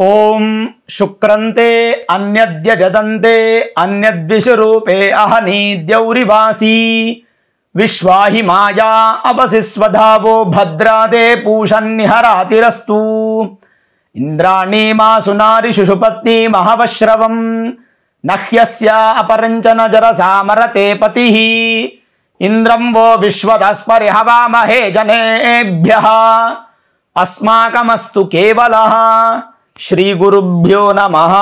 ॐ शुक्रन्ते अन्यद्य जदन्ते अन्यद्विषुरूपे अहनी द्यौरिवासी विश्वाहि माया अपसिष्व भद्राते पूषन्निहरातिरस्तु इन्द्राणी मा सुनारिशिषुपत्नीमहावश्रवम् न ह्यस्या अपरञ्चन जरसामरते पतिः इन्द्रं वो विश्वदस्परि हवामहे जनेभ्यः अस्माकमस्तु केवलः ಶ್ರೀ ಗುರುಭ್ಯೋ ನಮಃ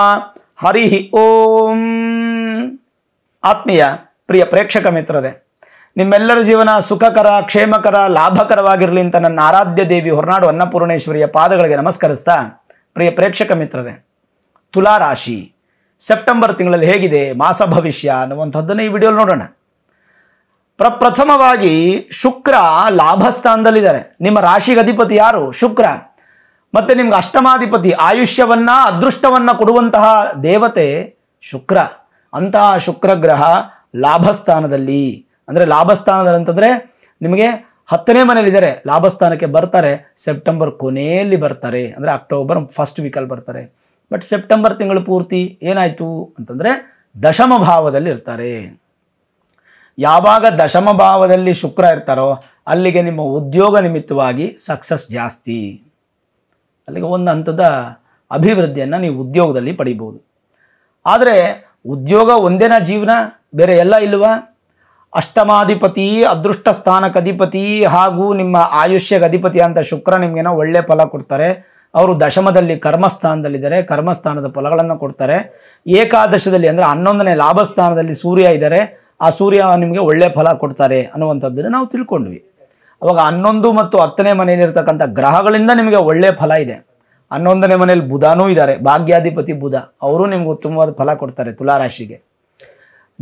ಹರಿ ಓಂ ಆತ್ಮೀಯ ಪ್ರಿಯ ಪ್ರೇಕ್ಷಕ ಮಿತ್ರರೇ ನಿಮ್ಮೆಲ್ಲರ ಜೀವನ ಸುಖಕರ ಕ್ಷೇಮಕರ ಲಾಭಕರವಾಗಿರಲಿ ಅಂತ ನನ್ನ ಆರಾಧ್ಯ ದೇವಿ ಹೊರನಾಡು ಅನ್ನಪೂರ್ಣೇಶ್ವರಿಯ ಪಾದಗಳಿಗೆ ನಮಸ್ಕರಿಸ್ತಾ ಪ್ರಿಯ ಪ್ರೇಕ್ಷಕ ಮಿತ್ರರೇ ತುಲಾರಾಶಿ ಸೆಪ್ಟೆಂಬರ್ ತಿಂಗಳಲ್ಲಿ ಹೇಗಿದೆ ಮಾಸ ಭವಿಷ್ಯ ಅನ್ನುವಂಥದ್ದನ್ನು ಈ ವಿಡಿಯೋಲಿ ನೋಡೋಣ ಪ್ರಪ್ರಥಮವಾಗಿ ಶುಕ್ರ ಲಾಭಸ್ಥಾನದಲ್ಲಿದ್ದಾರೆ ನಿಮ್ಮ ರಾಶಿಗೆ ಅಧಿಪತಿ ಯಾರು ಶುಕ್ರ ಮತ್ತು ನಿಮ್ಗೆ ಅಷ್ಟಮಾಧಿಪತಿ ಆಯುಷ್ಯವನ್ನು ಅದೃಷ್ಟವನ್ನು ಕೊಡುವಂತಹ ದೇವತೆ ಶುಕ್ರ ಅಂತಹ ಶುಕ್ರ ಗ್ರಹ ಲಾಭಸ್ಥಾನದಲ್ಲಿ ಅಂದರೆ ಲಾಭಸ್ಥಾನದಲ್ಲಿ ಅಂತಂದರೆ ನಿಮಗೆ ಹತ್ತನೇ ಮನೇಲಿದ್ದಾರೆ ಲಾಭಸ್ಥಾನಕ್ಕೆ ಬರ್ತಾರೆ ಸೆಪ್ಟೆಂಬರ್ ಕೊನೆಯಲ್ಲಿ ಬರ್ತಾರೆ ಅಂದರೆ ಅಕ್ಟೋಬರ್ ಫಸ್ಟ್ ವೀಕಲ್ಲಿ ಬರ್ತಾರೆ ಬಟ್ ಸೆಪ್ಟೆಂಬರ್ ತಿಂಗಳು ಪೂರ್ತಿ ಏನಾಯಿತು ಅಂತಂದರೆ ದಶಮ ಭಾವದಲ್ಲಿ ಇರ್ತಾರೆ ಯಾವಾಗ ದಶಮ ಭಾವದಲ್ಲಿ ಶುಕ್ರ ಇರ್ತಾರೋ ಅಲ್ಲಿಗೆ ನಿಮ್ಮ ಉದ್ಯೋಗ ನಿಮಿತ್ತವಾಗಿ ಸಕ್ಸಸ್ ಜಾಸ್ತಿ ಅಲ್ಲಿಗೆ ಒಂದು ಹಂತದ ಅಭಿವೃದ್ಧಿಯನ್ನು ನೀವು ಉದ್ಯೋಗದಲ್ಲಿ ಪಡಿಬೋದು ಆದರೆ ಉದ್ಯೋಗ ಒಂದೇನ ಜೀವನ ಬೇರೆ ಎಲ್ಲ ಇಲ್ವ ಅಷ್ಟಮಾಧಿಪತಿ ಅದೃಷ್ಟ ಅಧಿಪತಿ ಹಾಗೂ ನಿಮ್ಮ ಆಯುಷ್ಯಗೆ ಅಧಿಪತಿ ಅಂತ ಶುಕ್ರ ನಿಮಗೇನೋ ಒಳ್ಳೆಯ ಫಲ ಕೊಡ್ತಾರೆ ಅವರು ದಶಮದಲ್ಲಿ ಕರ್ಮಸ್ಥಾನದಲ್ಲಿದ್ದಾರೆ ಕರ್ಮಸ್ಥಾನದ ಫಲಗಳನ್ನು ಕೊಡ್ತಾರೆ ಏಕಾದಶದಲ್ಲಿ ಅಂದರೆ ಹನ್ನೊಂದನೇ ಲಾಭಸ್ಥಾನದಲ್ಲಿ ಸೂರ್ಯ ಇದ್ದಾರೆ ಆ ಸೂರ್ಯ ನಿಮಗೆ ಒಳ್ಳೆಯ ಫಲ ಕೊಡ್ತಾರೆ ಅನ್ನುವಂಥದ್ದನ್ನು ನಾವು ತಿಳ್ಕೊಂಡ್ವಿ ಅವಾಗ ಹನ್ನೊಂದು ಮತ್ತು ಹತ್ತನೇ ಮನೆಯಲ್ಲಿರ್ತಕ್ಕಂಥ ಗ್ರಹಗಳಿಂದ ನಿಮಗೆ ಒಳ್ಳೆಯ ಫಲ ಇದೆ ಹನ್ನೊಂದನೇ ಮನೆಯಲ್ಲಿ ಬುಧನೂ ಇದ್ದಾರೆ ಭಾಗ್ಯಾಧಿಪತಿ ಬುಧ ಅವರು ನಿಮ್ಗೆ ಉತ್ತಮವಾದ ಫಲ ಕೊಡ್ತಾರೆ ತುಲಾರಾಶಿಗೆ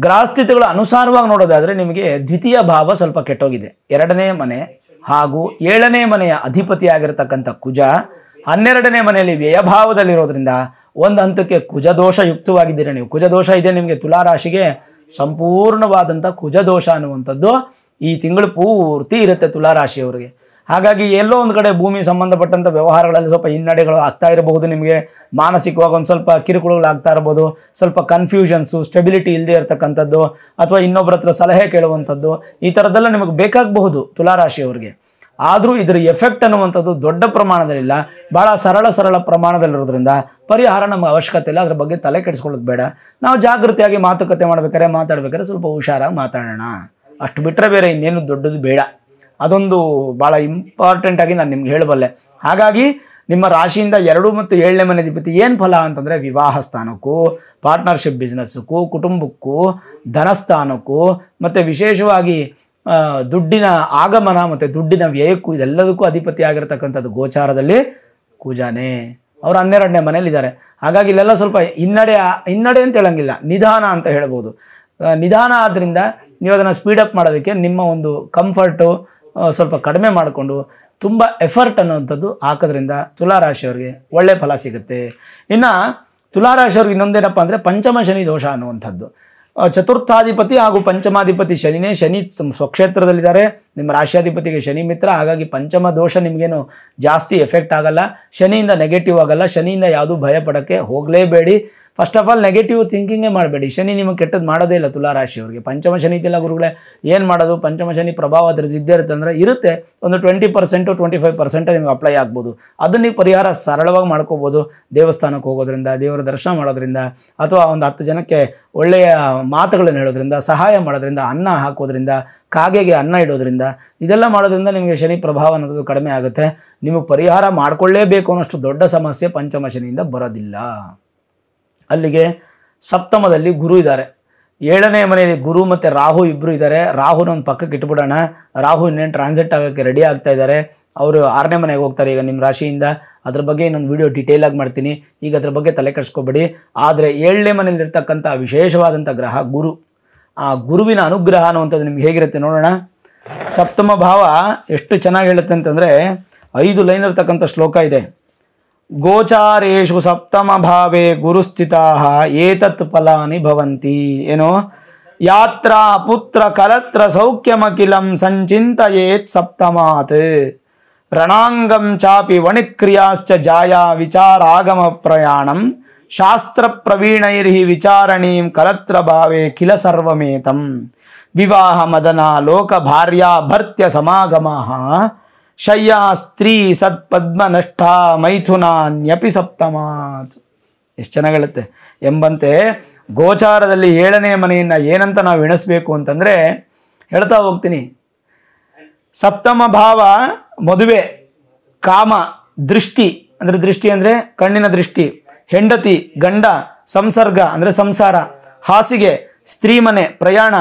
ಗ್ರಹಸ್ಥಿತಿಗಳ ಅನುಸಾರವಾಗಿ ನೋಡೋದಾದರೆ ನಿಮಗೆ ದ್ವಿತೀಯ ಭಾವ ಸ್ವಲ್ಪ ಕೆಟ್ಟೋಗಿದೆ ಎರಡನೇ ಮನೆ ಹಾಗೂ ಏಳನೇ ಮನೆಯ ಅಧಿಪತಿಯಾಗಿರ್ತಕ್ಕಂಥ ಕುಜ ಹನ್ನೆರಡನೇ ಮನೆಯಲ್ಲಿ ವ್ಯಯಭಾವದಲ್ಲಿರೋದ್ರಿಂದ ಒಂದು ಹಂತಕ್ಕೆ ಕುಜದೋಷ ಯುಕ್ತವಾಗಿದ್ದೀರಿ ನೀವು ಕುಜದೋಷ ಇದೆ ನಿಮಗೆ ತುಲಾರಾಶಿಗೆ ಸಂಪೂರ್ಣವಾದಂಥ ಕುಜದೋಷ ಅನ್ನುವಂಥದ್ದು ಈ ತಿಂಗಳು ಪೂರ್ತಿ ಇರುತ್ತೆ ತುಲಾರಾಶಿಯವರಿಗೆ ಹಾಗಾಗಿ ಎಲ್ಲೋ ಒಂದು ಕಡೆ ಭೂಮಿ ಸಂಬಂಧಪಟ್ಟಂಥ ವ್ಯವಹಾರಗಳಲ್ಲಿ ಸ್ವಲ್ಪ ಹಿನ್ನಡೆಗಳು ಆಗ್ತಾ ಇರಬಹುದು ನಿಮಗೆ ಮಾನಸಿಕವಾಗಿ ಒಂದು ಸ್ವಲ್ಪ ಕಿರುಕುಳಗಳು ಆಗ್ತಾ ಇರ್ಬೋದು ಸ್ವಲ್ಪ ಕನ್ಫ್ಯೂಷನ್ಸು ಸ್ಟೆಬಿಲಿಟಿ ಇಲ್ಲದೆ ಇರತಕ್ಕಂಥದ್ದು ಅಥವಾ ಇನ್ನೊಬ್ಬರ ಹತ್ರ ಸಲಹೆ ಕೇಳುವಂಥದ್ದು ಈ ಥರದ್ದೆಲ್ಲ ನಿಮಗೆ ಬೇಕಾಗಬಹುದು ತುಲಾರಾಶಿಯವರಿಗೆ ಆದರೂ ಇದರ ಎಫೆಕ್ಟ್ ಅನ್ನುವಂಥದ್ದು ದೊಡ್ಡ ಪ್ರಮಾಣದಲ್ಲಿಲ್ಲ ಭಾಳ ಸರಳ ಸರಳ ಪ್ರಮಾಣದಲ್ಲಿರೋದ್ರಿಂದ ಪರಿಹಾರ ನಮ್ಮ ಅವಶ್ಯಕತೆ ಇಲ್ಲ ಅದರ ಬಗ್ಗೆ ತಲೆ ಕೆಡಿಸ್ಕೊಳ್ಳೋದು ಬೇಡ ನಾವು ಜಾಗೃತಿಯಾಗಿ ಮಾತುಕತೆ ಮಾಡ್ಬೇಕಾದ್ರೆ ಮಾತಾಡ್ಬೇಕಾದ್ರೆ ಸ್ವಲ್ಪ ಹುಷಾರಾಗಿ ಮಾತಾಡೋಣ ಅಷ್ಟು ಬಿಟ್ಟರೆ ಬೇರೆ ಇನ್ನೇನು ದೊಡ್ಡದು ಬೇಡ ಅದೊಂದು ಭಾಳ ಇಂಪಾರ್ಟೆಂಟಾಗಿ ನಾನು ನಿಮ್ಗೆ ಹೇಳಬಲ್ಲೆ ಹಾಗಾಗಿ ನಿಮ್ಮ ರಾಶಿಯಿಂದ ಎರಡು ಮತ್ತು ಏಳನೇ ಮನೆ ಅಧಿಪತಿ ಏನು ಫಲ ಅಂತಂದರೆ ವಿವಾಹ ಸ್ಥಾನಕ್ಕೂ ಪಾರ್ಟ್ನರ್ಶಿಪ್ ಬಿಸ್ನೆಸ್ಸಕ್ಕೂ ಕುಟುಂಬಕ್ಕೂ ಧನಸ್ಥಾನಕ್ಕೂ ಮತ್ತು ವಿಶೇಷವಾಗಿ ದುಡ್ಡಿನ ಆಗಮನ ಮತ್ತು ದುಡ್ಡಿನ ವ್ಯಯಕ್ಕೂ ಇದೆಲ್ಲದಕ್ಕೂ ಅಧಿಪತಿ ಆಗಿರತಕ್ಕಂಥದ್ದು ಗೋಚಾರದಲ್ಲಿ ಕೂಜಾನೆ ಅವರು ಹನ್ನೆರಡನೇ ಮನೇಲಿದ್ದಾರೆ ಹಾಗಾಗಿ ಇಲ್ಲೆಲ್ಲ ಸ್ವಲ್ಪ ಹಿನ್ನಡೆ ಹಿನ್ನಡೆ ಅಂತ ಹೇಳೋಂಗಿಲ್ಲ ನಿಧಾನ ಅಂತ ಹೇಳ್ಬೋದು ನಿಧಾನ ಆದ್ದರಿಂದ ನೀವು ಅದನ್ನು ಸ್ಪೀಡಪ್ ಮಾಡೋದಕ್ಕೆ ನಿಮ್ಮ ಒಂದು ಕಂಫರ್ಟು ಸ್ವಲ್ಪ ಕಡಿಮೆ ಮಾಡಿಕೊಂಡು ತುಂಬ ಎಫರ್ಟ್ ಅನ್ನುವಂಥದ್ದು ಹಾಕೋದ್ರಿಂದ ತುಲಾರಾಶಿಯವ್ರಿಗೆ ಒಳ್ಳೆ ಫಲ ಸಿಗುತ್ತೆ ಇನ್ನು ತುಲಾರಾಶಿಯವ್ರಿಗೆ ಇನ್ನೊಂದೇನಪ್ಪ ಅಂದರೆ ಪಂಚಮ ಶನಿ ದೋಷ ಅನ್ನುವಂಥದ್ದು ಚತುರ್ಥಾಧಿಪತಿ ಹಾಗೂ ಪಂಚಮಾಧಿಪತಿ ಶನಿನೇ ಶನಿ ಸ್ವಕ್ಷೇತ್ರದಲ್ಲಿದ್ದಾರೆ ನಿಮ್ಮ ರಾಶಿಯಾಧಿಪತಿಗೆ ಶನಿ ಮಿತ್ರ ಹಾಗಾಗಿ ಪಂಚಮ ದೋಷ ನಿಮಗೇನು ಜಾಸ್ತಿ ಎಫೆಕ್ಟ್ ಆಗಲ್ಲ ಶನಿಯಿಂದ ನೆಗೆಟಿವ್ ಆಗಲ್ಲ ಶನಿಯಿಂದ ಯಾವುದೂ ಭಯ ಪಡೋಕ್ಕೆ ಹೋಗಲೇಬೇಡಿ ಫಸ್ಟ್ ಆಫ್ ಆಲ್ ನೆಗೆಟಿವ್ ಥಿಂಕಿಂಗೇ ಮಾಡಬೇಡಿ ಶನಿ ನಿಮಗೆ ಕೆಟ್ಟದ್ದು ಮಾಡೋದೇ ಇಲ್ಲ ತುಲಾರಾಶಿಯವರಿಗೆ ಪಂಚಮ ಶನಿ ಇದೆಲ್ಲ ಗುರುಗಳೇ ಏನು ಮಾಡೋದು ಪಂಚಮ ಶನಿ ಪ್ರಭಾವ ಅದ್ರದ್ದು ಇದ್ದೇ ಇರುತ್ತೆ ಅಂದರೆ ಇರುತ್ತೆ ಒಂದು twenty percent twenty five percent ನಿಮಗೆ ಅಪ್ಲೈ ಆಗ್ಬೋದು ಅದನ್ನ ನೀವು ಪರಿಹಾರ ಸರಳವಾಗಿ ಮಾಡ್ಕೋಬೋದು ದೇವಸ್ಥಾನಕ್ಕೆ ಹೋಗೋದ್ರಿಂದ ದೇವರ ದರ್ಶನ ಮಾಡೋದ್ರಿಂದ ಅಥವಾ ಒಂದು ಹತ್ತು ಜನಕ್ಕೆ ಒಳ್ಳೆಯ ಮಾತುಗಳನ್ನು ಹೇಳೋದ್ರಿಂದ ಸಹಾಯ ಮಾಡೋದ್ರಿಂದ ಅನ್ನ ಹಾಕೋದ್ರಿಂದ ಕಾಗೆಗೆ ಅನ್ನ ಇಡೋದ್ರಿಂದ ಇದೆಲ್ಲ ಮಾಡೋದ್ರಿಂದ ನಿಮಗೆ ಶನಿ ಪ್ರಭಾವ ಅನ್ನೋದು ಕಡಿಮೆ ಆಗುತ್ತೆ ನಿಮಗೆ ಪರಿಹಾರ ಮಾಡಿಕೊಳ್ಳೇಬೇಕು ಅನ್ನೋಷ್ಟು ದೊಡ್ಡ ಸಮಸ್ಯೆ ಪಂಚಮ ಶನಿಯಿಂದ ಬರೋದಿಲ್ಲ ಅಲ್ಲಿಗೆ ಸಪ್ತಮದಲ್ಲಿ ಗುರು ಇದ್ದಾರೆ ಏಳನೇ ಮನೆಯಲ್ಲಿ ಗುರು ಮತ್ತು ರಾಹು ಇಬ್ಬರು ಇದ್ದಾರೆ ರಾಹುನ ಒಂದು ಪಕ್ಕಕ್ಕೆ ಇಟ್ಬಿಡೋಣ ರಾಹು ಇನ್ನೇನು ಟ್ರಾನ್ಸಿಟ್ ಆಗೋಕ್ಕೆ ರೆಡಿ ಆಗ್ತಾ ಇದ್ದಾರೆ ಅವರು ಆರನೇ ಮನೆಗೆ ಹೋಗ್ತಾರೆ ಈಗ ನಿಮ್ಮ ರಾಶಿಯಿಂದ ಅದ್ರ ಬಗ್ಗೆ ಇನ್ನೊಂದು ವೀಡಿಯೋ ಆಗಿ ಮಾಡ್ತೀನಿ ಈಗ ಅದ್ರ ಬಗ್ಗೆ ತಲೆ ಕೆಡಿಸ್ಕೊಬೇಡಿ ಆದರೆ ಏಳನೇ ಮನೆಯಲ್ಲಿರ್ತಕ್ಕಂಥ ವಿಶೇಷವಾದಂಥ ಗ್ರಹ ಗುರು ಆ ಗುರುವಿನ ಅನುಗ್ರಹ ಅನ್ನುವಂಥದ್ದು ನಿಮ್ಗೆ ಹೇಗಿರುತ್ತೆ ನೋಡೋಣ ಸಪ್ತಮ ಭಾವ ಎಷ್ಟು ಚೆನ್ನಾಗಿ ಹೇಳುತ್ತೆ ಅಂತಂದರೆ ಐದು ಲೈನ್ ಇರ್ತಕ್ಕಂಥ ಶ್ಲೋಕ ಇದೆ गोचारेषु सप्तमभावे गुरुस्थिताः एतत् फलानि भवन्ति एनो यात्रा पुत्र कलत्र सौख्यमखिलं सञ्चिन्तयेत् सप्तमात् रणाङ्गं चापि वणिक्रियाश्च जाया विचारागमप्रयाणं शास्त्रप्रवीणैर्हि विचारणीं कलत्रभावे किल सर्वमेतं विवाहमदना लोकभार्या भर्त्यसमागमः ಶಯ್ಯಾ ಸ್ತ್ರೀ ಸತ್ಪದ್ಮ ನಷ್ಟ ನ್ಯಪಿ ಸಪ್ತಮಾತ್ ಎಷ್ಟು ಹೇಳುತ್ತೆ ಎಂಬಂತೆ ಗೋಚಾರದಲ್ಲಿ ಏಳನೇ ಮನೆಯನ್ನು ಏನಂತ ನಾವು ಎಣಿಸ್ಬೇಕು ಅಂತಂದರೆ ಹೇಳ್ತಾ ಹೋಗ್ತೀನಿ ಸಪ್ತಮ ಭಾವ ಮದುವೆ ಕಾಮ ದೃಷ್ಟಿ ಅಂದರೆ ದೃಷ್ಟಿ ಅಂದರೆ ಕಣ್ಣಿನ ದೃಷ್ಟಿ ಹೆಂಡತಿ ಗಂಡ ಸಂಸರ್ಗ ಅಂದರೆ ಸಂಸಾರ ಹಾಸಿಗೆ ಸ್ತ್ರೀ ಮನೆ ಪ್ರಯಾಣ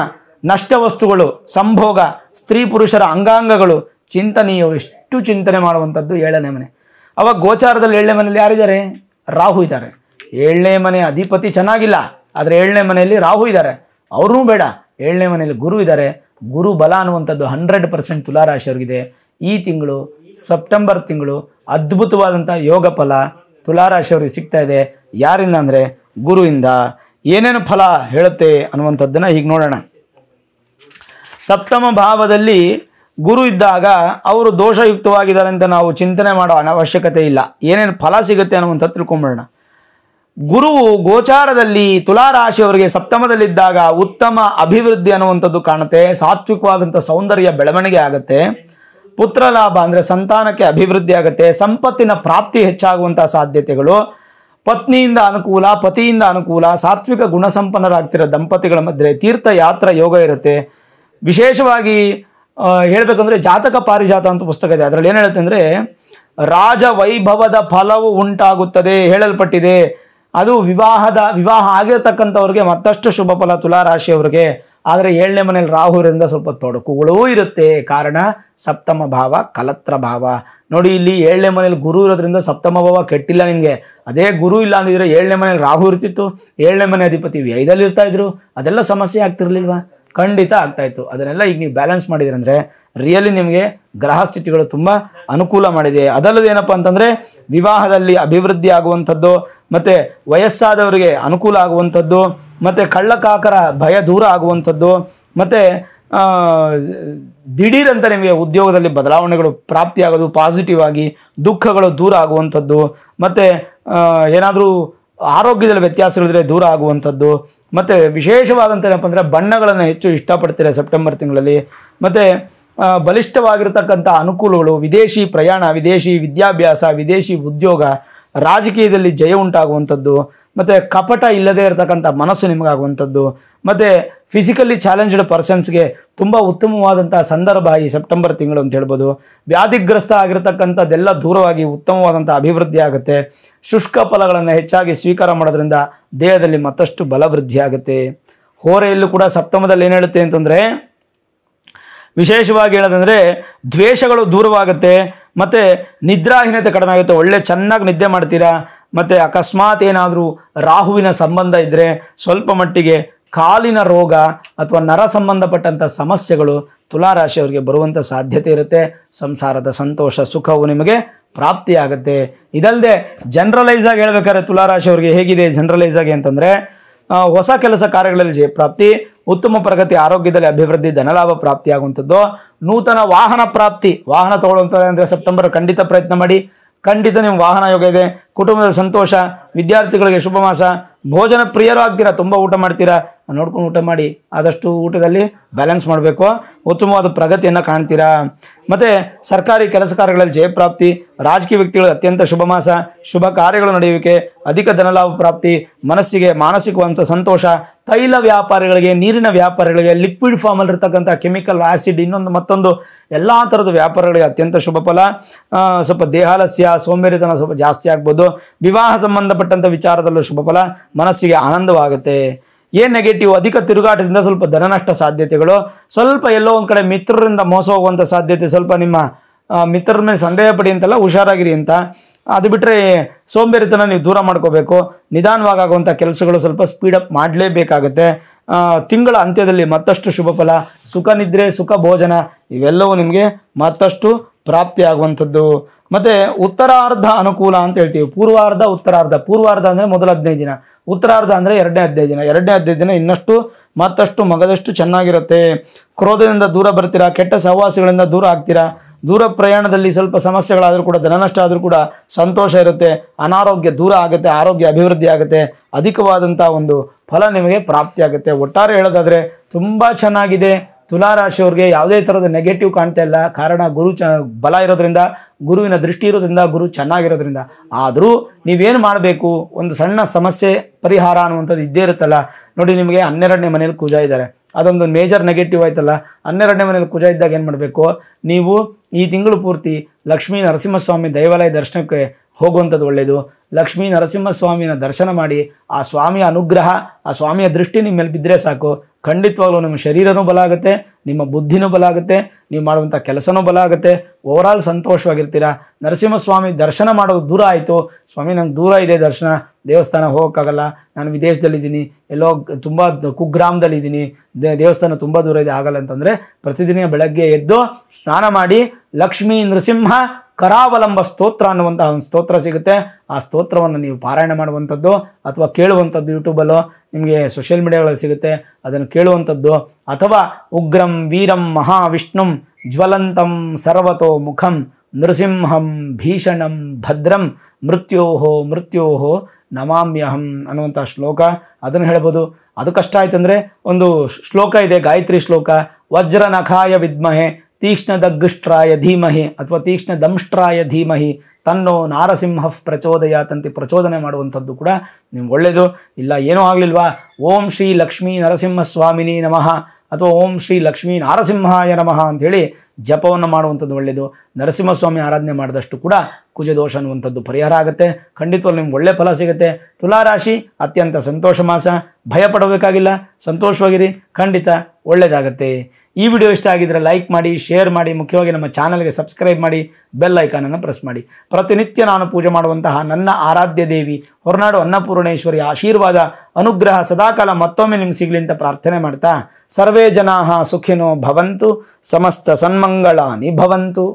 ನಷ್ಟ ವಸ್ತುಗಳು ಸಂಭೋಗ ಸ್ತ್ರೀ ಪುರುಷರ ಅಂಗಾಂಗಗಳು ಚಿಂತನೀಯ ಎಷ್ಟು ಚಿಂತನೆ ಮಾಡುವಂಥದ್ದು ಏಳನೇ ಮನೆ ಅವಾಗ ಗೋಚಾರದಲ್ಲಿ ಏಳನೇ ಮನೆಯಲ್ಲಿ ಯಾರಿದ್ದಾರೆ ರಾಹು ಇದ್ದಾರೆ ಏಳನೇ ಮನೆ ಅಧಿಪತಿ ಚೆನ್ನಾಗಿಲ್ಲ ಆದರೆ ಏಳನೇ ಮನೆಯಲ್ಲಿ ರಾಹು ಇದ್ದಾರೆ ಅವ್ರೂ ಬೇಡ ಏಳನೇ ಮನೆಯಲ್ಲಿ ಗುರು ಇದ್ದಾರೆ ಗುರು ಬಲ ಅನ್ನುವಂಥದ್ದು ಹಂಡ್ರೆಡ್ ಪರ್ಸೆಂಟ್ ತುಲಾರಾಶಿಯವ್ರಿಗಿದೆ ಈ ತಿಂಗಳು ಸೆಪ್ಟೆಂಬರ್ ತಿಂಗಳು ಅದ್ಭುತವಾದಂಥ ಯೋಗ ಫಲ ತುಲಾರಾಶಿಯವ್ರಿಗೆ ಸಿಗ್ತಾ ಇದೆ ಯಾರಿಂದ ಅಂದರೆ ಗುರುವಿಂದ ಏನೇನು ಫಲ ಹೇಳುತ್ತೆ ಅನ್ನುವಂಥದ್ದನ್ನು ಈಗ ನೋಡೋಣ ಸಪ್ತಮ ಭಾವದಲ್ಲಿ ಗುರು ಇದ್ದಾಗ ಅವರು ದೋಷಯುಕ್ತವಾಗಿದ್ದಾರೆ ಅಂತ ನಾವು ಚಿಂತನೆ ಮಾಡೋ ಅವಶ್ಯಕತೆ ಇಲ್ಲ ಏನೇನು ಫಲ ಸಿಗುತ್ತೆ ಅನ್ನುವಂಥ ತಿಳ್ಕೊಂಬಿಡೋಣ ಗುರುವು ಗೋಚಾರದಲ್ಲಿ ತುಲಾರಾಶಿಯವರಿಗೆ ಸಪ್ತಮದಲ್ಲಿದ್ದಾಗ ಉತ್ತಮ ಅಭಿವೃದ್ಧಿ ಅನ್ನುವಂಥದ್ದು ಕಾಣುತ್ತೆ ಸಾತ್ವಿಕವಾದಂಥ ಸೌಂದರ್ಯ ಬೆಳವಣಿಗೆ ಆಗುತ್ತೆ ಪುತ್ರ ಲಾಭ ಅಂದರೆ ಸಂತಾನಕ್ಕೆ ಅಭಿವೃದ್ಧಿ ಆಗುತ್ತೆ ಸಂಪತ್ತಿನ ಪ್ರಾಪ್ತಿ ಹೆಚ್ಚಾಗುವಂಥ ಸಾಧ್ಯತೆಗಳು ಪತ್ನಿಯಿಂದ ಅನುಕೂಲ ಪತಿಯಿಂದ ಅನುಕೂಲ ಸಾತ್ವಿಕ ಗುಣಸಂಪನ್ನರಾಗ್ತಿರೋ ದಂಪತಿಗಳ ಮಧ್ಯೆ ತೀರ್ಥಯಾತ್ರ ಯೋಗ ಇರುತ್ತೆ ವಿಶೇಷವಾಗಿ ಹೇಳ್ಬೇಕಂದ್ರೆ ಜಾತಕ ಪಾರಿಜಾತ ಅಂತ ಪುಸ್ತಕ ಇದೆ ಅದರಲ್ಲಿ ಏನು ಹೇಳುತ್ತೆ ಅಂದರೆ ರಾಜ ವೈಭವದ ಫಲವು ಉಂಟಾಗುತ್ತದೆ ಹೇಳಲ್ಪಟ್ಟಿದೆ ಅದು ವಿವಾಹದ ವಿವಾಹ ಆಗಿರತಕ್ಕಂಥವ್ರಿಗೆ ಮತ್ತಷ್ಟು ಶುಭ ಫಲ ತುಲಾರಾಶಿಯವ್ರಿಗೆ ಆದರೆ ಏಳನೇ ಮನೇಲಿ ರಾಹುರಿಂದ ಸ್ವಲ್ಪ ತೊಡಕುಗಳು ಇರುತ್ತೆ ಕಾರಣ ಸಪ್ತಮ ಭಾವ ಕಲತ್ರ ಭಾವ ನೋಡಿ ಇಲ್ಲಿ ಏಳನೇ ಮನೆಯಲ್ಲಿ ಗುರು ಇರೋದ್ರಿಂದ ಸಪ್ತಮ ಭಾವ ಕೆಟ್ಟಿಲ್ಲ ನಿಮಗೆ ಅದೇ ಗುರು ಇಲ್ಲ ಅಂದಿದ್ರೆ ಏಳನೇ ಮನೆಯಲ್ಲಿ ರಾಹು ಇರ್ತಿತ್ತು ಏಳನೇ ಮನೆ ಅಧಿಪತಿ ಇರ್ತಾ ಇದ್ರು ಅದೆಲ್ಲ ಸಮಸ್ಯೆ ಆಗ್ತಿರ್ಲಿಲ್ವಾ ಖಂಡಿತ ಆಗ್ತಾಯಿತ್ತು ಅದನ್ನೆಲ್ಲ ಈಗ ನೀವು ಬ್ಯಾಲೆನ್ಸ್ ಮಾಡಿದ್ರಂದರೆ ರಿಯಲಿ ನಿಮಗೆ ಗ್ರಹ ಸ್ಥಿತಿಗಳು ತುಂಬ ಅನುಕೂಲ ಮಾಡಿದೆ ಅದಲ್ಲದೆ ಏನಪ್ಪ ಅಂತಂದರೆ ವಿವಾಹದಲ್ಲಿ ಅಭಿವೃದ್ಧಿ ಆಗುವಂಥದ್ದು ಮತ್ತು ವಯಸ್ಸಾದವರಿಗೆ ಅನುಕೂಲ ಆಗುವಂಥದ್ದು ಮತ್ತು ಕಳ್ಳಕಾಕರ ಭಯ ದೂರ ಆಗುವಂಥದ್ದು ಮತ್ತು ದಿಢೀರಂತ ನಿಮಗೆ ಉದ್ಯೋಗದಲ್ಲಿ ಬದಲಾವಣೆಗಳು ಪ್ರಾಪ್ತಿಯಾಗೋದು ಪಾಸಿಟಿವ್ ಆಗಿ ದುಃಖಗಳು ದೂರ ಆಗುವಂಥದ್ದು ಮತ್ತು ಏನಾದರೂ ಆರೋಗ್ಯದಲ್ಲಿ ವ್ಯತ್ಯಾಸ ಇರಿದ್ರೆ ದೂರ ಆಗುವಂಥದ್ದು ಮತ್ತು ವಿಶೇಷವಾದಂಥ ಏನಪ್ಪ ಅಂದರೆ ಬಣ್ಣಗಳನ್ನು ಹೆಚ್ಚು ಇಷ್ಟಪಡ್ತೀರಾ ಸೆಪ್ಟೆಂಬರ್ ತಿಂಗಳಲ್ಲಿ ಮತ್ತು ಬಲಿಷ್ಠವಾಗಿರ್ತಕ್ಕಂಥ ಅನುಕೂಲಗಳು ವಿದೇಶಿ ಪ್ರಯಾಣ ವಿದೇಶಿ ವಿದ್ಯಾಭ್ಯಾಸ ವಿದೇಶಿ ಉದ್ಯೋಗ ರಾಜಕೀಯದಲ್ಲಿ ಜಯ ಉಂಟಾಗುವಂಥದ್ದು ಮತ್ತು ಕಪಟ ಇಲ್ಲದೇ ಇರತಕ್ಕಂಥ ಮನಸ್ಸು ನಿಮಗಾಗುವಂಥದ್ದು ಮತ್ತು ಫಿಸಿಕಲಿ ಚಾಲೆಂಜ್ಡ್ ಪರ್ಸನ್ಸ್ಗೆ ತುಂಬ ಉತ್ತಮವಾದಂಥ ಸಂದರ್ಭ ಈ ಸೆಪ್ಟೆಂಬರ್ ತಿಂಗಳು ಅಂತ ಹೇಳ್ಬೋದು ವ್ಯಾಧಿಗ್ರಸ್ತ ಆಗಿರತಕ್ಕಂಥದ್ದೆಲ್ಲ ದೂರವಾಗಿ ಉತ್ತಮವಾದಂಥ ಅಭಿವೃದ್ಧಿ ಆಗುತ್ತೆ ಶುಷ್ಕ ಫಲಗಳನ್ನು ಹೆಚ್ಚಾಗಿ ಸ್ವೀಕಾರ ಮಾಡೋದ್ರಿಂದ ದೇಹದಲ್ಲಿ ಮತ್ತಷ್ಟು ಬಲವೃದ್ಧಿ ಆಗುತ್ತೆ ಹೋರೆಯಲ್ಲೂ ಕೂಡ ಸಪ್ತಮದಲ್ಲಿ ಏನು ಹೇಳುತ್ತೆ ಅಂತಂದರೆ ವಿಶೇಷವಾಗಿ ಹೇಳೋದಂದರೆ ದ್ವೇಷಗಳು ದೂರವಾಗುತ್ತೆ ಮತ್ತು ನಿದ್ರಾಹೀನತೆ ಕಡಿಮೆ ಆಗುತ್ತೆ ಒಳ್ಳೆ ಚೆನ್ನಾಗಿ ನಿದ್ದೆ ಮಾಡ್ತೀರಾ ಮತ್ತು ಅಕಸ್ಮಾತ್ ಏನಾದರೂ ರಾಹುವಿನ ಸಂಬಂಧ ಇದ್ದರೆ ಸ್ವಲ್ಪ ಮಟ್ಟಿಗೆ ಕಾಲಿನ ರೋಗ ಅಥವಾ ನರ ಸಂಬಂಧಪಟ್ಟಂಥ ಸಮಸ್ಯೆಗಳು ತುಲಾರಾಶಿಯವರಿಗೆ ಬರುವಂಥ ಸಾಧ್ಯತೆ ಇರುತ್ತೆ ಸಂಸಾರದ ಸಂತೋಷ ಸುಖವು ನಿಮಗೆ ಪ್ರಾಪ್ತಿಯಾಗುತ್ತೆ ಇದಲ್ಲದೆ ಜನರಲೈಸ್ ಆಗಿ ಹೇಳ್ಬೇಕಾದ್ರೆ ತುಲಾರಾಶಿಯವರಿಗೆ ಹೇಗಿದೆ ಜನರಲೈಸ್ ಆಗಿ ಅಂತಂದರೆ ಹೊಸ ಕೆಲಸ ಕಾರ್ಯಗಳಲ್ಲಿ ಜಯಪ್ರಾಪ್ತಿ ಪ್ರಾಪ್ತಿ ಉತ್ತಮ ಪ್ರಗತಿ ಆರೋಗ್ಯದಲ್ಲಿ ಅಭಿವೃದ್ಧಿ ಧನಲಾಭ ಪ್ರಾಪ್ತಿಯಾಗುವಂಥದ್ದು ನೂತನ ವಾಹನ ಪ್ರಾಪ್ತಿ ವಾಹನ ತಗೊಳ್ಳುವಂಥದ್ದು ಅಂದರೆ ಸೆಪ್ಟೆಂಬರ್ ಖಂಡಿತ ಪ್ರಯತ್ನ ಮಾಡಿ ಖಂಡಿತ ನಿಮ್ಮ ವಾಹನ ಯೋಗ ಇದೆ ಕುಟುಂಬದ ಸಂತೋಷ ವಿದ್ಯಾರ್ಥಿಗಳಿಗೆ ಶುಭ ಮಾಸ ಭೋಜನ ಪ್ರಿಯರು ಆಗ್ತೀರಾ ತುಂಬ ಊಟ ಮಾಡ್ತೀರಾ ನೋಡ್ಕೊಂಡು ಊಟ ಮಾಡಿ ಆದಷ್ಟು ಊಟದಲ್ಲಿ ಬ್ಯಾಲೆನ್ಸ್ ಮಾಡಬೇಕು ಉತ್ತಮವಾದ ಪ್ರಗತಿಯನ್ನು ಕಾಣ್ತೀರಾ ಮತ್ತು ಸರ್ಕಾರಿ ಕೆಲಸ ಕಾರ್ಯಗಳಲ್ಲಿ ಜಯಪ್ರಾಪ್ತಿ ರಾಜಕೀಯ ವ್ಯಕ್ತಿಗಳು ಅತ್ಯಂತ ಶುಭ ಮಾಸ ಶುಭ ಕಾರ್ಯಗಳು ನಡೆಯುವಿಕೆ ಅಧಿಕ ಧನಲಾಭ ಪ್ರಾಪ್ತಿ ಮನಸ್ಸಿಗೆ ಮಾನಸಿಕವಂತ ಸಂತೋಷ ತೈಲ ವ್ಯಾಪಾರಿಗಳಿಗೆ ನೀರಿನ ವ್ಯಾಪಾರಿಗಳಿಗೆ ಲಿಕ್ವಿಡ್ ಫಾರ್ಮಲ್ಲಿ ಇರ್ತಕ್ಕಂಥ ಕೆಮಿಕಲ್ ಆ್ಯಸಿಡ್ ಇನ್ನೊಂದು ಮತ್ತೊಂದು ಎಲ್ಲ ಥರದ ವ್ಯಾಪಾರಗಳಿಗೆ ಅತ್ಯಂತ ಶುಭ ಫಲ ಸ್ವಲ್ಪ ದೇಹಾಲಸ್ಯ ಸೌಮ್ಯರಿತನ ಸ್ವಲ್ಪ ಜಾಸ್ತಿ ಆಗ್ಬೋದು ವಿವಾಹ ಸಂಬಂಧಪಟ್ಟಂಥ ವಿಚಾರದಲ್ಲೂ ಶುಭ ಫಲ ಮನಸ್ಸಿಗೆ ಆನಂದವಾಗುತ್ತೆ ಏನು ನೆಗೆಟಿವ್ ಅಧಿಕ ತಿರುಗಾಟದಿಂದ ಸ್ವಲ್ಪ ನಷ್ಟ ಸಾಧ್ಯತೆಗಳು ಸ್ವಲ್ಪ ಎಲ್ಲೋ ಒಂದು ಕಡೆ ಮಿತ್ರರಿಂದ ಮೋಸ ಹೋಗುವಂಥ ಸಾಧ್ಯತೆ ಸ್ವಲ್ಪ ನಿಮ್ಮ ಮಿತ್ರರ ಮೇಲೆ ಸಂದೇಹ ಪಡಿ ಅಂತೆಲ್ಲ ಹುಷಾರಾಗಿರಿ ಅಂತ ಅದು ಬಿಟ್ಟರೆ ಸೋಂಬೇರಿತನ ನೀವು ದೂರ ಮಾಡ್ಕೋಬೇಕು ನಿಧಾನವಾಗುವಂಥ ಕೆಲಸಗಳು ಸ್ವಲ್ಪ ಸ್ಪೀಡಪ್ ಮಾಡಲೇಬೇಕಾಗುತ್ತೆ ತಿಂಗಳ ಅಂತ್ಯದಲ್ಲಿ ಮತ್ತಷ್ಟು ಶುಭ ಫಲ ಸುಖ ನಿದ್ರೆ ಸುಖ ಭೋಜನ ಇವೆಲ್ಲವೂ ನಿಮಗೆ ಮತ್ತಷ್ಟು ಪ್ರಾಪ್ತಿಯಾಗುವಂಥದ್ದು ಮತ್ತು ಉತ್ತರಾರ್ಧ ಅನುಕೂಲ ಅಂತ ಹೇಳ್ತೀವಿ ಪೂರ್ವಾರ್ಧ ಉತ್ತರಾರ್ಧ ಪೂರ್ವಾರ್ಧ ಅಂದರೆ ಮೊದಲ ಹದಿನೈದು ದಿನ ಉತ್ತರಾರ್ಧ ಅಂದರೆ ಎರಡನೇ ಹದಿನೈದು ದಿನ ಎರಡನೇ ಹದಿನೈದು ದಿನ ಇನ್ನಷ್ಟು ಮತ್ತಷ್ಟು ಮಗದಷ್ಟು ಚೆನ್ನಾಗಿರುತ್ತೆ ಕ್ರೋಧದಿಂದ ದೂರ ಬರ್ತೀರಾ ಕೆಟ್ಟ ಸಹವಾಸಿಗಳಿಂದ ದೂರ ಆಗ್ತೀರಾ ದೂರ ಪ್ರಯಾಣದಲ್ಲಿ ಸ್ವಲ್ಪ ಸಮಸ್ಯೆಗಳಾದರೂ ಕೂಡ ಧನನಷ್ಟ ಆದರೂ ಕೂಡ ಸಂತೋಷ ಇರುತ್ತೆ ಅನಾರೋಗ್ಯ ದೂರ ಆಗುತ್ತೆ ಆರೋಗ್ಯ ಅಭಿವೃದ್ಧಿ ಆಗುತ್ತೆ ಅಧಿಕವಾದಂಥ ಒಂದು ಫಲ ನಿಮಗೆ ಪ್ರಾಪ್ತಿಯಾಗುತ್ತೆ ಒಟ್ಟಾರೆ ಹೇಳೋದಾದರೆ ತುಂಬ ಚೆನ್ನಾಗಿದೆ ತುಲಾರಾಶಿಯವ್ರಿಗೆ ಯಾವುದೇ ಥರದ ನೆಗೆಟಿವ್ ಕಾಣ್ತಾ ಇಲ್ಲ ಕಾರಣ ಗುರು ಚ ಬಲ ಇರೋದ್ರಿಂದ ಗುರುವಿನ ದೃಷ್ಟಿ ಇರೋದ್ರಿಂದ ಗುರು ಚೆನ್ನಾಗಿರೋದ್ರಿಂದ ಆದರೂ ನೀವೇನು ಮಾಡಬೇಕು ಒಂದು ಸಣ್ಣ ಸಮಸ್ಯೆ ಪರಿಹಾರ ಅನ್ನುವಂಥದ್ದು ಇದ್ದೇ ಇರುತ್ತಲ್ಲ ನೋಡಿ ನಿಮಗೆ ಹನ್ನೆರಡನೇ ಮನೇಲಿ ಕೂಜ ಇದ್ದಾರೆ ಅದೊಂದು ಮೇಜರ್ ನೆಗೆಟಿವ್ ಆಯ್ತಲ್ಲ ಹನ್ನೆರಡನೇ ಮನೇಲಿ ಕೂಜ ಇದ್ದಾಗ ಏನು ಮಾಡಬೇಕು ನೀವು ಈ ತಿಂಗಳು ಪೂರ್ತಿ ಲಕ್ಷ್ಮೀ ನರಸಿಂಹಸ್ವಾಮಿ ದೇವಾಲಯ ದರ್ಶನಕ್ಕೆ ಹೋಗುವಂಥದ್ದು ಒಳ್ಳೆಯದು ಲಕ್ಷ್ಮೀ ನರಸಿಂಹಸ್ವಾಮಿನ ದರ್ಶನ ಮಾಡಿ ಆ ಸ್ವಾಮಿಯ ಅನುಗ್ರಹ ಆ ಸ್ವಾಮಿಯ ದೃಷ್ಟಿ ನಿಮ್ಮ ಮೇಲೆ ಬಿದ್ದರೆ ಸಾಕು ಖಂಡಿತವಾಗಲೂ ನಿಮ್ಮ ಶರೀರನೂ ಬಲ ಆಗುತ್ತೆ ನಿಮ್ಮ ಬುದ್ಧಿನೂ ಬಲ ಆಗುತ್ತೆ ನೀವು ಮಾಡುವಂಥ ಕೆಲಸನೂ ಬಲ ಆಗುತ್ತೆ ಓವರಾಲ್ ಸಂತೋಷವಾಗಿರ್ತೀರ ನರಸಿಂಹಸ್ವಾಮಿ ದರ್ಶನ ಮಾಡೋದು ದೂರ ಆಯಿತು ಸ್ವಾಮಿ ನಂಗೆ ದೂರ ಇದೆ ದರ್ಶನ ದೇವಸ್ಥಾನ ಹೋಗೋಕ್ಕಾಗಲ್ಲ ನಾನು ವಿದೇಶದಲ್ಲಿದ್ದೀನಿ ಎಲ್ಲೋ ತುಂಬ ಕುಗ್ರಾಮದಲ್ಲಿದ್ದೀನಿ ದೇ ದೇವಸ್ಥಾನ ತುಂಬ ದೂರ ಇದೆ ಆಗಲ್ಲ ಅಂತಂದರೆ ಪ್ರತಿದಿನ ಬೆಳಗ್ಗೆ ಎದ್ದು ಸ್ನಾನ ಮಾಡಿ ಲಕ್ಷ್ಮೀ ನರಸಿಂಹ ಕರಾವಲಂಬ ಸ್ತೋತ್ರ ಅನ್ನುವಂತಹ ಒಂದು ಸ್ತೋತ್ರ ಸಿಗುತ್ತೆ ಆ ಸ್ತೋತ್ರವನ್ನು ನೀವು ಪಾರಾಯಣ ಮಾಡುವಂಥದ್ದು ಅಥವಾ ಕೇಳುವಂಥದ್ದು ಯೂಟ್ಯೂಬಲ್ಲೋ ನಿಮಗೆ ಸೋಷಿಯಲ್ ಮೀಡಿಯಾಗಳಲ್ಲಿ ಸಿಗುತ್ತೆ ಅದನ್ನು ಕೇಳುವಂಥದ್ದು ಅಥವಾ ಉಗ್ರಂ ವೀರಂ ಮಹಾವಿಷ್ಣುಂ ಜ್ವಲಂತಂ ಸರ್ವತೋ ಮುಖಂ ನೃಸಿಂಹಂ ಭೀಷಣಂ ಭದ್ರಂ ಮೃತ್ಯೋಹೋ ಮೃತ್ಯೋಹೋ ನಮಾಮ್ಯಹಂ ಅನ್ನುವಂಥ ಶ್ಲೋಕ ಅದನ್ನು ಹೇಳ್ಬೋದು ಅದು ಕಷ್ಟ ಆಯ್ತು ಅಂದರೆ ಒಂದು ಶ್ಲೋಕ ಇದೆ ಗಾಯತ್ರಿ ಶ್ಲೋಕ ವಜ್ರನಖಾಯ ವಿದ್ಮಹೆ ತೀಕ್ಷ್ಣ ದಗ್ಗುಷ್ಟ್ರಾಯ ಧೀಮಹಿ ಅಥವಾ ತೀಕ್ಷ್ಣ ದಂಷ್ಟ್ರಾಯ ಧೀಮಹಿ ತನ್ನೋ ನಾರಸಿಂಹ ಪ್ರಚೋದಯಾತಂತೆ ಪ್ರಚೋದನೆ ಮಾಡುವಂಥದ್ದು ಕೂಡ ನಿಮ್ಗೆ ಒಳ್ಳೆಯದು ಇಲ್ಲ ಏನೂ ಆಗಲಿಲ್ವಾ ಓಂ ಶ್ರೀ ಲಕ್ಷ್ಮೀ ನರಸಿಂಹ ಸ್ವಾಮಿನಿ ನಮಃ ಅಥವಾ ಓಂ ಶ್ರೀ ಲಕ್ಷ್ಮೀ ನಾರಸಿಂಹಾಯ ನಮಃ ಅಂಥೇಳಿ ಜಪವನ್ನು ಮಾಡುವಂಥದ್ದು ಒಳ್ಳೆಯದು ನರಸಿಂಹಸ್ವಾಮಿ ಆರಾಧನೆ ಮಾಡಿದಷ್ಟು ಕೂಡ ಕುಜದೋಷ ಅನ್ನುವಂಥದ್ದು ಪರಿಹಾರ ಆಗುತ್ತೆ ಖಂಡಿತವಾಗಿ ನಿಮ್ಗೆ ಒಳ್ಳೆ ಫಲ ಸಿಗುತ್ತೆ ತುಲಾರಾಶಿ ಅತ್ಯಂತ ಸಂತೋಷ ಮಾಸ ಭಯಪಡಬೇಕಾಗಿಲ್ಲ ಸಂತೋಷವಾಗಿರಿ ಖಂಡಿತ ಒಳ್ಳೆಯದಾಗತ್ತೆ ಈ ವಿಡಿಯೋ ಇಷ್ಟ ಆಗಿದ್ರೆ ಲೈಕ್ ಮಾಡಿ ಶೇರ್ ಮಾಡಿ ಮುಖ್ಯವಾಗಿ ನಮ್ಮ ಚಾನಲ್ಗೆ ಸಬ್ಸ್ಕ್ರೈಬ್ ಮಾಡಿ ಬೆಲ್ ಐಕಾನನ್ನು ಪ್ರೆಸ್ ಮಾಡಿ ಪ್ರತಿನಿತ್ಯ ನಾನು ಪೂಜೆ ಮಾಡುವಂತಹ ನನ್ನ ಆರಾಧ್ಯ ದೇವಿ ಹೊರನಾಡು ಅನ್ನಪೂರ್ಣೇಶ್ವರಿ ಆಶೀರ್ವಾದ ಅನುಗ್ರಹ ಸದಾಕಾಲ ಮತ್ತೊಮ್ಮೆ ನಿಮ್ಗೆ ಸಿಗಲಿ ಅಂತ ಪ್ರಾರ್ಥನೆ ಮಾಡ್ತಾ ಸರ್ವೇ ಜನಾ ಸುಖಿನೋ ಭವಂತು ಸಮಸ್ತ ಸನ್ಮಂಗಳಾನಿ ಭವಂತು